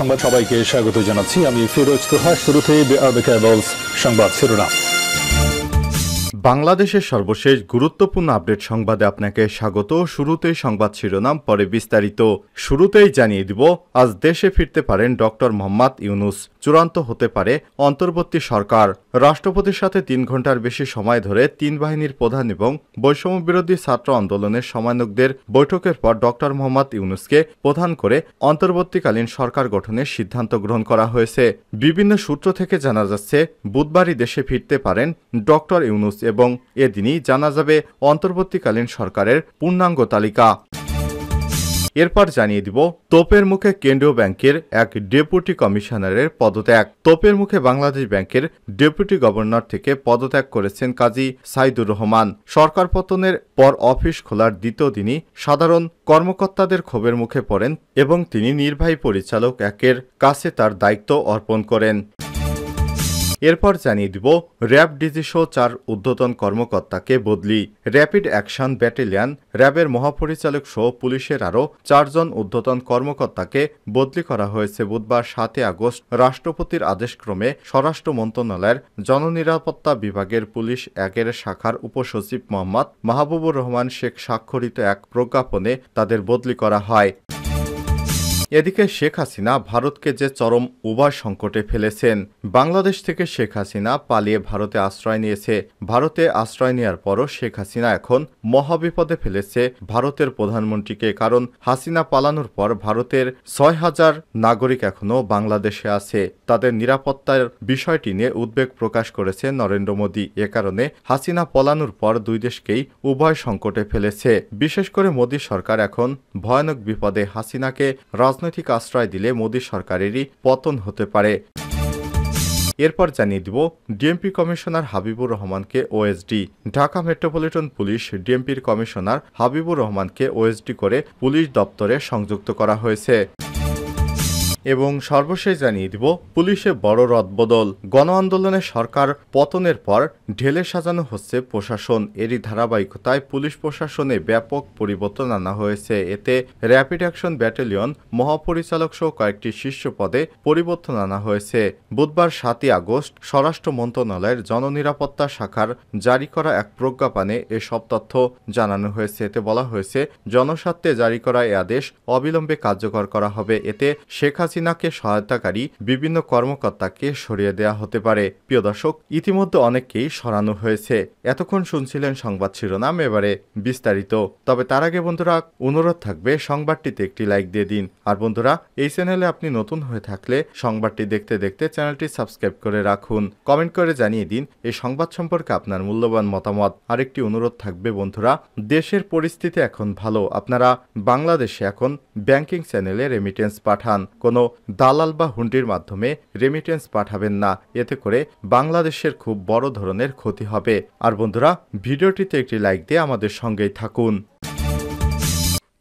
সংবাদ সবাইকে স্বাগত জানাচ্ছি আমি ফিরোজ তোহা শুরুতে সংবাদ শিরোনাম বাংলাদেশের সর্বশেষ গুরুত্বপূর্ণ আপডেট সংবাদে আপনাকে স্বাগত শুরুতে সংবাদ শিরোনাম পরে বিস্তারিত শুরুতেই জানিয়ে দিব আজ দেশে ফিরতে পারেন ডক্টর মোহাম্মদ ইউনুস চূড়ান্ত হতে পারে অন্তর্বর্তী সরকার রাষ্ট্রপতির সাথে তিন ঘন্টার বেশি সময় ধরে তিন বাহিনীর প্রধান এবং বৈষম্য বিরোধী ছাত্র আন্দোলনের সমানকদের বৈঠকের পর ডক্টর মোহাম্মদ ইউনুসকে প্রধান করে অন্তর্বর্তীকালীন সরকার গঠনের সিদ্ধান্ত গ্রহণ করা হয়েছে বিভিন্ন সূত্র থেকে জানা যাচ্ছে বুধবারই দেশে ফিরতে পারেন ডক্টর ইউনুস এবং এদিনই জানা যাবে অন্তর্বর্তীকালীন সরকারের পূর্ণাঙ্গ তালিকা এরপর জানিয়ে দিব তোপের মুখে কেন্দ্রীয় ব্যাংকের এক ডেপুটি কমিশনারের পদত্যাগ তোপের মুখে বাংলাদেশ ব্যাংকের ডেপুটি গভর্নর থেকে পদত্যাগ করেছেন কাজী সাইদুর রহমান সরকার পতনের পর অফিস খোলার দ্বিতীয় দিনই সাধারণ কর্মকর্তাদের ক্ষোভের মুখে পড়েন এবং তিনি নির্বাহী পরিচালক একের কাছে তার দায়িত্ব অর্পণ করেন এরপর জানিয়ে দিব র্যাব ডিজিসহ চার ঊর্ধ্বতন কর্মকর্তাকে বদলি র্যাপিড অ্যাকশন ব্যাটালিয়ন র্যাবের মহাপরিচালক সহ পুলিশের আরও চারজন ঊর্ধ্বতন কর্মকর্তাকে বদলি করা হয়েছে বুধবার সাতই আগস্ট রাষ্ট্রপতির আদেশক্রমে স্বরাষ্ট্র মন্ত্রণালয়ের জননিরাপত্তা বিভাগের পুলিশ একের শাখার উপসচিব মোহাম্মদ মাহবুবুর রহমান শেখ স্বাক্ষরিত এক প্রজ্ঞাপনে তাদের বদলি করা হয় এদিকে শেখ হাসিনা ভারতকে যে চরম উভয় সংকটে ফেলেছেন বাংলাদেশ থেকে শেখ হাসিনা পালিয়ে ভারতে আশ্রয় নিয়েছে ভারতে আশ্রয় নেওয়ার পরও শেখ হাসিনা এখন মহাবিপদে ফেলেছে ভারতের প্রধানমন্ত্রীকে কারণ হাসিনা পালানোর পর ভারতের ছয় হাজার নাগরিক এখনও বাংলাদেশে আছে তাদের নিরাপত্তার বিষয়টি নিয়ে উদ্বেগ প্রকাশ করেছে নরেন্দ্র মোদী এ কারণে হাসিনা পলানোর পর দুই দেশকেই উভয় সংকটে ফেলেছে বিশেষ করে মোদী সরকার এখন ভয়ানক বিপদে হাসিনাকে রাজ রাজনৈতিক আশ্রয় দিলে মোদী সরকারেরই পতন হতে পারে এরপর জানিয়ে দিব ডিএমপি কমিশনার হাবিবুর রহমানকে ওএসডি ঢাকা মেট্রোপলিটন পুলিশ ডিএমপির কমিশনার হাবিবুর রহমানকে ওএসডি করে পুলিশ দপ্তরে সংযুক্ত করা হয়েছে এবং সর্বশেষ জানিয়ে দিব পুলিশে বড় রদবদল গণ আন্দোলনে সরকার পতনের পর ঢেলে সাজানো হচ্ছে প্রশাসন এরই ধারাবাহিকতায় পুলিশ প্রশাসনে ব্যাপক পরিবর্তন আনা হয়েছে এতে র্যাপিড অ্যাকশন ব্যাটালিয়ন মহাপরিচালক সহ কয়েকটি শীর্ষ পদে পরিবর্তন আনা হয়েছে বুধবার সাতই আগস্ট স্বরাষ্ট্র মন্ত্রণালয়ের জননিরাপত্তা শাখার জারি করা এক প্রজ্ঞাপনে এসব তথ্য জানানো হয়েছে এতে বলা হয়েছে জনস্বার্থে জারি করা এ আদেশ অবিলম্বে কার্যকর করা হবে এতে শেখ হাসিনাকে সহায়তাকারী বিভিন্ন কর্মকর্তাকে সরিয়ে দেয়া হতে পারে প্রিয় দর্শক ইতিমধ্যে অনেককেই সরানো হয়েছে এতক্ষণ শুনছিলেন সংবাদ শিরোনাম এবারে বিস্তারিত তবে তার আগে বন্ধুরা অনুরোধ থাকবে সংবাদটিতে একটি লাইক দিয়ে দিন আর বন্ধুরা এই চ্যানেলে আপনি নতুন হয়ে থাকলে সংবাদটি দেখতে দেখতে চ্যানেলটি সাবস্ক্রাইব করে রাখুন কমেন্ট করে জানিয়ে দিন এই সংবাদ সম্পর্কে আপনার মূল্যবান মতামত আরেকটি অনুরোধ থাকবে বন্ধুরা দেশের পরিস্থিতি এখন ভালো আপনারা বাংলাদেশে এখন ব্যাংকিং চ্যানেলে রেমিটেন্স পাঠান কোনো কোনো দালাল বা হুন্ডির মাধ্যমে রেমিটেন্স পাঠাবেন না এতে করে বাংলাদেশের খুব বড় ধরনের ক্ষতি হবে আর বন্ধুরা ভিডিওটিতে একটি লাইক দিয়ে আমাদের সঙ্গেই থাকুন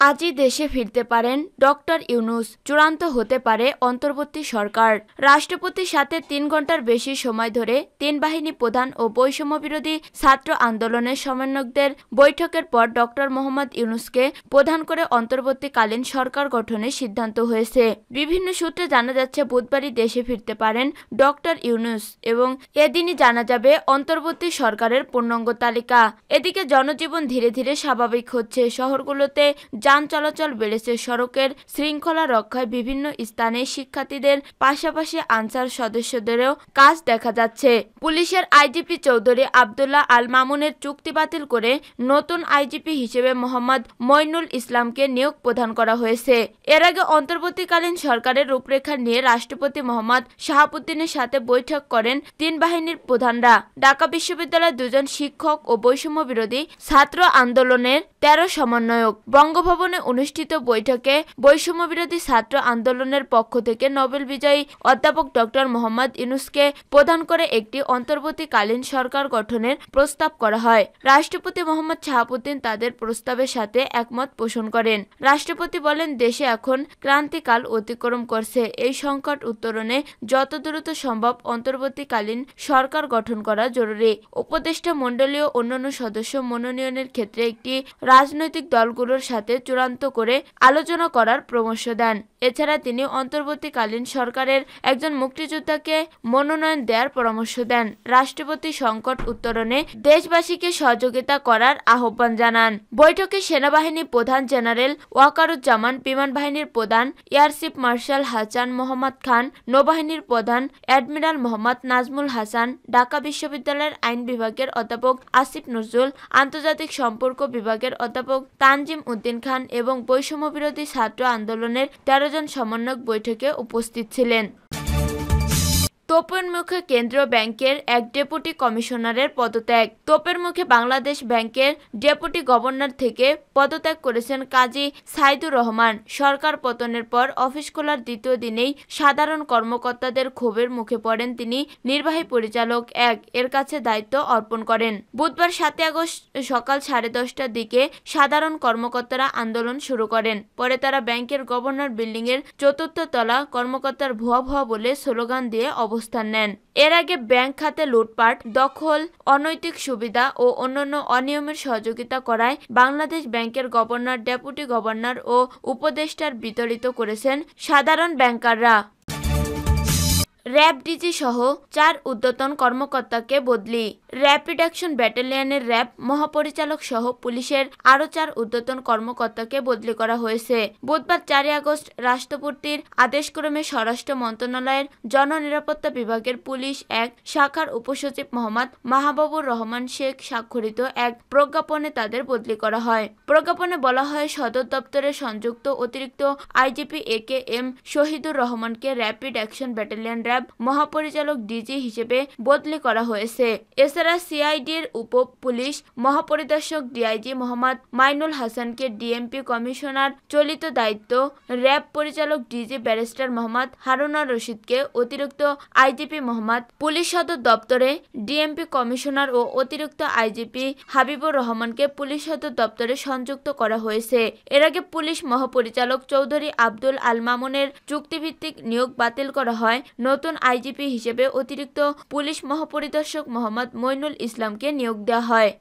আজই দেশে ফিরতে পারেন ডক্টর ইউনুস চূড়ান্ত হতে পারে অন্তর্বর্তী সরকার রাষ্ট্রপতির সাথে তিন ঘন্টার বেশি সময় ধরে তিন বাহিনী প্রধান ও বৈষম্য বিরোধী ছাত্র আন্দোলনের সমন্বয়কদের বৈঠকের পর ডক্টর মোহাম্মদ ইউনুসকে প্রধান করে অন্তর্বর্তীকালীন সরকার গঠনের সিদ্ধান্ত হয়েছে বিভিন্ন সূত্রে জানা যাচ্ছে বুধবারই দেশে ফিরতে পারেন ডক্টর ইউনুস এবং এদিনই জানা যাবে অন্তর্বর্তী সরকারের পূর্ণাঙ্গ তালিকা এদিকে জনজীবন ধীরে ধীরে স্বাভাবিক হচ্ছে শহরগুলোতে যান চলাচল বেড়েছে সড়কের শৃঙ্খলা রক্ষায় বিভিন্ন স্থানে শিক্ষার্থীদের পাশাপাশি আনসার সদস্যদেরও কাজ দেখা যাচ্ছে পুলিশের আইজিপি চৌধুরী আবদুল্লাহ আল মামুনের চুক্তি বাতিল করে নতুন আইজিপি হিসেবে মোহাম্মদ মইনুল ইসলামকে নিয়োগ প্রদান করা হয়েছে এর আগে অন্তর্বর্তীকালীন সরকারের রূপরেখা নিয়ে রাষ্ট্রপতি মোহাম্মদ শাহাবুদ্দিনের সাথে বৈঠক করেন তিন বাহিনীর প্রধানরা ঢাকা বিশ্ববিদ্যালয়ের দুজন শিক্ষক ও বৈষম্য বিরোধী ছাত্র আন্দোলনের তেরো সমন্বয়ক বঙ্গভবন ভবনে অনুষ্ঠিত বৈঠকে বৈষম্যবিরোধী ছাত্র আন্দোলনের পক্ষ থেকে নোবেল বিজয়ী অধ্যাপক ডক্টর মোহাম্মদ ইনুসকে প্রদান করে একটি অন্তর্বর্তীকালীন সরকার গঠনের প্রস্তাব করা হয় রাষ্ট্রপতি মোহাম্মদ শাহাবুদ্দিন তাদের প্রস্তাবের সাথে একমত পোষণ করেন রাষ্ট্রপতি বলেন দেশে এখন ক্রান্তিকাল অতিক্রম করছে এই সংকট উত্তরণে যত দ্রুত সম্ভব অন্তর্বর্তীকালীন সরকার গঠন করা জরুরি উপদেষ্টা মণ্ডলীয় অন্যান্য সদস্য মনোনয়নের ক্ষেত্রে একটি রাজনৈতিক দলগুলোর সাথে চূড়ান্ত করে আলোচনা করার পরামর্শ দেন এছাড়া তিনি অন্তর্বর্তীকালীন সরকারের একজন মুক্তিযোদ্ধাকে মনোনয়ন দেওয়ার পরামর্শ দেন রাষ্ট্রপতি সংকট উত্তরণে দেশবাসীকে সহযোগিতা করার আহ্বান জানান বৈঠকে সেনাবাহিনী প্রধান জেনারেল ওয়াকারুজ্জামান বিমান বাহিনীর প্রধান এয়ার মার্শাল হাসান মোহাম্মদ খান নৌবাহিনীর প্রধান অ্যাডমিরাল মোহাম্মদ নাজমুল হাসান ঢাকা বিশ্ববিদ্যালয়ের আইন বিভাগের অধ্যাপক আসিফ নজরুল আন্তর্জাতিক সম্পর্ক বিভাগের অধ্যাপক তানজিম উদ্দিন খান এবং বৈষম্যবিরোধী ছাত্র আন্দোলনের তেরো জন সমন্বয়ক বৈঠকে উপস্থিত ছিলেন তোপের মুখে কেন্দ্রীয় ব্যাংকের এক ডেপুটি কমিশনারের পদত্যাগ তোপের মুখে বাংলাদেশ ব্যাংকের ডেপুটি গভর্নর থেকে পদত্যাগ করেছেন কাজী সাইদুর রহমান সরকার পতনের পর অফিস খোলার দ্বিতীয় দিনেই সাধারণ কর্মকর্তাদের ক্ষোভের মুখে পড়েন তিনি নির্বাহী পরিচালক এক এর কাছে দায়িত্ব অর্পণ করেন বুধবার সাতই আগস্ট সকাল সাড়ে দশটার দিকে সাধারণ কর্মকর্তারা আন্দোলন শুরু করেন পরে তারা ব্যাংকের গভর্নর বিল্ডিংয়ের চতুর্থ তলা কর্মকর্তার ভুয়া ভুয়া বলে স্লোগান দিয়ে অবস্থান অবস্থান নেন এর আগে ব্যাংক খাতে লুটপাট দখল অনৈতিক সুবিধা ও অন্যান্য অনিয়মের সহযোগিতা করায় বাংলাদেশ ব্যাংকের গভর্নর ডেপুটি গভর্নর ও উপদেষ্টার বিতরিত করেছেন সাধারণ ব্যাংকাররা র্যাব ডিজি সহ চার উদ্যতন কর্মকর্তাকে বদলি র্যাব রিডাকশন ব্যাটালিয়নের র্যাব মহাপরিচালক সহ পুলিশের আরও চার উদ্যতন কর্মকর্তাকে বদলি করা হয়েছে বুধবার চারই আগস্ট রাষ্ট্রপতির আদেশক্রমে স্বরাষ্ট্র মন্ত্রণালয়ের জননিরাপত্তা বিভাগের পুলিশ এক শাখার উপসচিব মোহাম্মদ মাহবুবুর রহমান শেখ স্বাক্ষরিত এক প্রজ্ঞাপনে তাদের বদলি করা হয় প্রজ্ঞাপনে বলা হয় সদর দপ্তরে সংযুক্ত অতিরিক্ত IGP A K M Shahidur রহমানকে র্যাপিড অ্যাকশন ব্যাটালিয়ন র্যাব ল্যাব মহাপরিচালক ডিজি হিসেবে বদলি করা হয়েছে এছাড়া সিআইডির উপ পুলিশ মহাপরিদর্শক ডিআইজি মোহাম্মদ মাইনুল হাসানকে ডিএমপি কমিশনার চলিত দায়িত্ব র্যাব পরিচালক ডিজি ব্যারিস্টার মোহাম্মদ হারুনা রশিদকে অতিরিক্ত আইজিপি মোহাম্মদ পুলিশ সদর দপ্তরে ডিএমপি কমিশনার ও অতিরিক্ত আইজিপি হাবিবুর রহমানকে পুলিশ সদর দপ্তরে সংযুক্ত করা হয়েছে এর আগে পুলিশ মহাপরিচালক চৌধুরী আব্দুল আল মামুনের চুক্তিভিত্তিক নিয়োগ বাতিল করা হয় নতুন প্রাক্তন আইজিপি হিসেবে অতিরিক্ত পুলিশ মহাপরিদর্শক মোহাম্মদ মইনুল ইসলামকে নিয়োগ দেওয়া হয়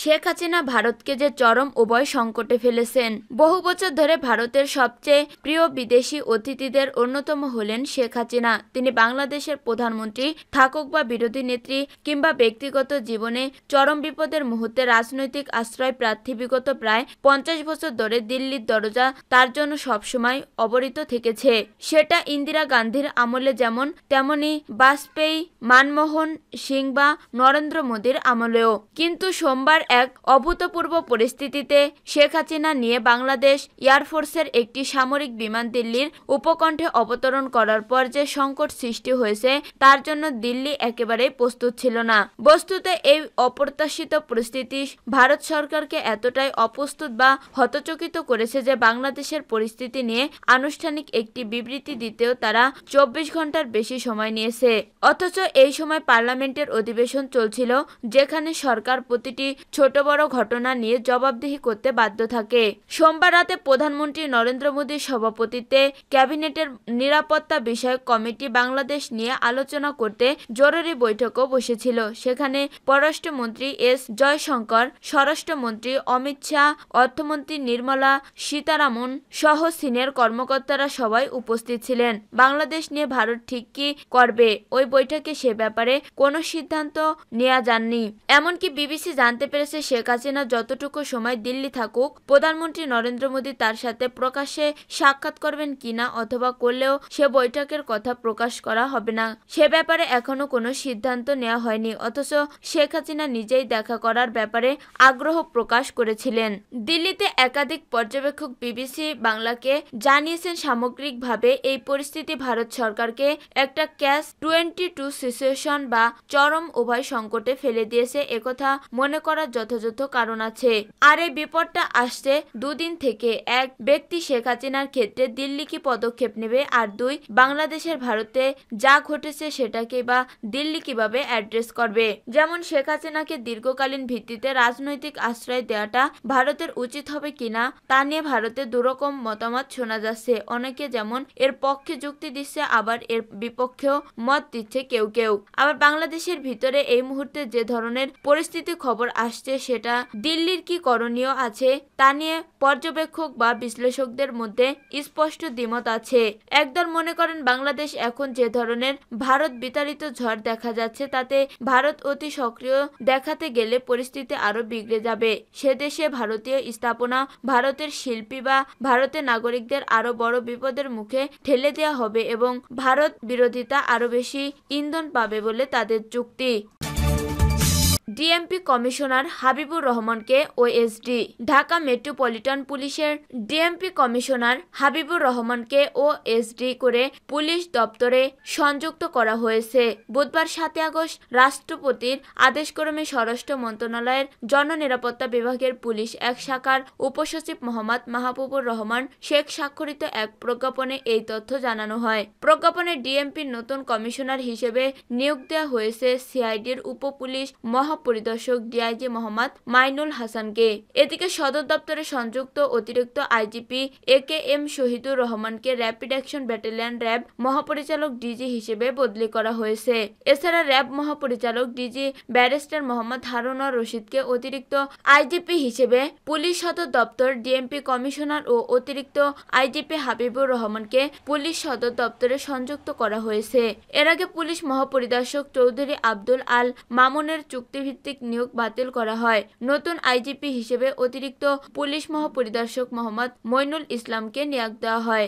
শেখ হাসিনা ভারতকে যে চরম উভয় সংকটে ফেলেছেন বহু বছর ধরে ভারতের সবচেয়ে প্রিয় বিদেশি অতিথিদের অন্যতম হলেন শেখ হাসিনা তিনি বাংলাদেশের প্রধানমন্ত্রী থাকুক বা বিরোধী নেত্রী কিংবা ব্যক্তিগত জীবনে চরম বিপদের মুহূর্তে রাজনৈতিক আশ্রয় প্রার্থী বিগত প্রায় পঞ্চাশ বছর ধরে দিল্লির দরজা তার জন্য সবসময় অবরিত থেকেছে সেটা ইন্দিরা গান্ধীর আমলে যেমন তেমনি বাজপেয়ী মানমোহন সিং বা নরেন্দ্র মোদীর আমলেও কিন্তু সোমবার এক অভূতপূর্ব পরিস্থিতিতে শেখ হাসিনা নিয়ে বাংলাদেশ এয়ারফোর্সের একটি সামরিক বিমান দিল্লির উপকণ্ঠে অবতরণ করার পর যে সংকট সৃষ্টি হয়েছে তার জন্য দিল্লি একেবারে প্রস্তুত ছিল না বস্তুত এই অপ্রত্যাশিত পরিস্থিতি ভারত সরকারকে এতটাই অপ্রস্তুত বা হতচকিত করেছে যে বাংলাদেশের পরিস্থিতি নিয়ে আনুষ্ঠানিক একটি বিবৃতি দিতেও তারা চব্বিশ ঘন্টার বেশি সময় নিয়েছে অথচ এই সময় পার্লামেন্টের অধিবেশন চলছিল যেখানে সরকার প্রতিটি ছোট বড় ঘটনা নিয়ে জবাবদিহি করতে বাধ্য থাকে সোমবার রাতে প্রধানমন্ত্রী নরেন্দ্র মোদীর সভাপতিত্বে ক্যাবিনেটের নিরাপত্তা বিষয়ক কমিটি বাংলাদেশ নিয়ে আলোচনা করতে জরুরি বৈঠকও বসেছিল সেখানে পররাষ্ট্রমন্ত্রী এস জয়শঙ্কর স্বরাষ্ট্রমন্ত্রী অমিত শাহ অর্থমন্ত্রী নির্মলা সীতারামন সহ সিনের কর্মকর্তারা সবাই উপস্থিত ছিলেন বাংলাদেশ নিয়ে ভারত ঠিক কি করবে ওই বৈঠকে সে ব্যাপারে কোনো সিদ্ধান্ত নেওয়া যাননি এমনকি বিবিসি জানতে পেরে কংগ্রেসে শেখ হাসিনা যতটুকু সময় দিল্লি থাকুক প্রধানমন্ত্রী নরেন্দ্র মোদী তার সাথে প্রকাশ্যে সাক্ষাৎ করবেন কিনা অথবা করলেও সে বৈঠকের কথা প্রকাশ করা হবে না সে ব্যাপারে এখনো কোনো সিদ্ধান্ত নেওয়া হয়নি অথচ শেখ হাসিনা নিজেই দেখা করার ব্যাপারে আগ্রহ প্রকাশ করেছিলেন দিল্লিতে একাধিক পর্যবেক্ষক বিবিসি বাংলাকে জানিয়েছেন সামগ্রিকভাবে এই পরিস্থিতি ভারত সরকারকে একটা ক্যাশ টোয়েন্টি টু সিচুয়েশন বা চরম উভয় সংকটে ফেলে দিয়েছে একথা মনে করা যথাযথ কারণ আছে আর এই বিপদটা আসছে দুদিন থেকে এক ব্যক্তি শেখ হাসিনার ক্ষেত্রে দিল্লি কি পদক্ষেপ নেবে আর দুই বাংলাদেশের ভারতে যা ঘটেছে সেটাকে বা দিল্লি কিভাবে অ্যাড্রেস করবে যেমন শেখ হাসিনাকে দীর্ঘকালীন ভিত্তিতে রাজনৈতিক আশ্রয় দেওয়াটা ভারতের উচিত হবে কিনা তা নিয়ে ভারতে দুরকম মতামত শোনা যাচ্ছে অনেকে যেমন এর পক্ষে যুক্তি দিচ্ছে আবার এর বিপক্ষেও মত দিচ্ছে কেউ কেউ আবার বাংলাদেশের ভিতরে এই মুহূর্তে যে ধরনের পরিস্থিতি খবর আস আসছে সেটা দিল্লির কি করণীয় আছে তা নিয়ে পর্যবেক্ষক বা বিশ্লেষকদের মধ্যে স্পষ্ট দ্বিমত আছে একদল মনে করেন বাংলাদেশ এখন যে ধরনের ভারত বিতাড়িত ঝড় দেখা যাচ্ছে তাতে ভারত অতি সক্রিয় দেখাতে গেলে পরিস্থিতি আরো বিগড়ে যাবে সে দেশে ভারতীয় স্থাপনা ভারতের শিল্পী বা ভারতের নাগরিকদের আরো বড় বিপদের মুখে ঠেলে দেওয়া হবে এবং ভারত বিরোধিতা আরো বেশি ইন্ধন পাবে বলে তাদের চুক্তি ডিএমপি কমিশনার হাবিবুর রহমানকে ওএসডি ঢাকা মেট্রোপলিটন পুলিশের ডিএমপি কমিশনার হাবিবুর রহমানকে ওএসডি করে পুলিশ দপ্তরে সংযুক্ত করা হয়েছে বুধবার সাতই আগস্ট রাষ্ট্রপতির আদেশক্রমে স্বরাষ্ট্র মন্ত্রণালয়ের জননিরাপত্তা বিভাগের পুলিশ এক শাখার উপসচিব মোহাম্মদ মাহবুবুর রহমান শেখ স্বাক্ষরিত এক প্রজ্ঞাপনে এই তথ্য জানানো হয় প্রজ্ঞাপনে ডিএমপির নতুন কমিশনার হিসেবে নিয়োগ দেওয়া হয়েছে সিআইডির উপ পুলিশ মহা মহাপরিদর্শক ডিআইজি মোহাম্মদ মাইনুল হাসানকে এদিকে সদর দপ্তরে সংযুক্ত অতিরিক্ত IGP A K M Shahidur রহমানকে র্যাপিড অ্যাকশন ব্যাটালিয়ান র্যাব মহাপরিচালক ডিজি হিসেবে বদলি করা হয়েছে এছাড়া র্যাব মহাপরিচালক ডিজি ব্যারিস্টার মোহাম্মদ হারুনর রশিদকে অতিরিক্ত আইজিপি হিসেবে পুলিশ সদর দপ্তর ডিএমপি কমিশনার ও অতিরিক্ত আইজিপি হাবিবুর রহমানকে পুলিশ সদর দপ্তরে সংযুক্ত করা হয়েছে এর আগে পুলিশ মহাপরিদর্শক চৌধুরী আব্দুল আল মামুনের চুক্তি ভিত্তিক নিয়োগ বাতিল করা হয় নতুন আইজিপি হিসেবে অতিরিক্ত পুলিশ মহাপরিদর্শক মোহাম্মদ মইনুল ইসলামকে নিয়োগ দেওয়া হয়